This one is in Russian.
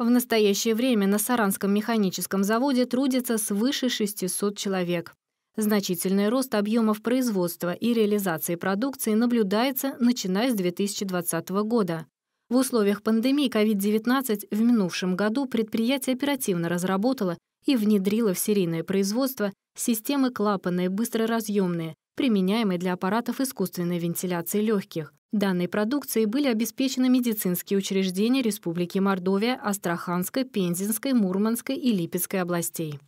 В настоящее время на Саранском механическом заводе трудится свыше 600 человек. Значительный рост объемов производства и реализации продукции наблюдается, начиная с 2020 года. В условиях пандемии COVID-19 в минувшем году предприятие оперативно разработало и внедрило в серийное производство системы клапанные быстроразъемные, применяемой для аппаратов искусственной вентиляции легких. Данной продукцией были обеспечены медицинские учреждения Республики Мордовия, Астраханской, Пензенской, Мурманской и Липецкой областей.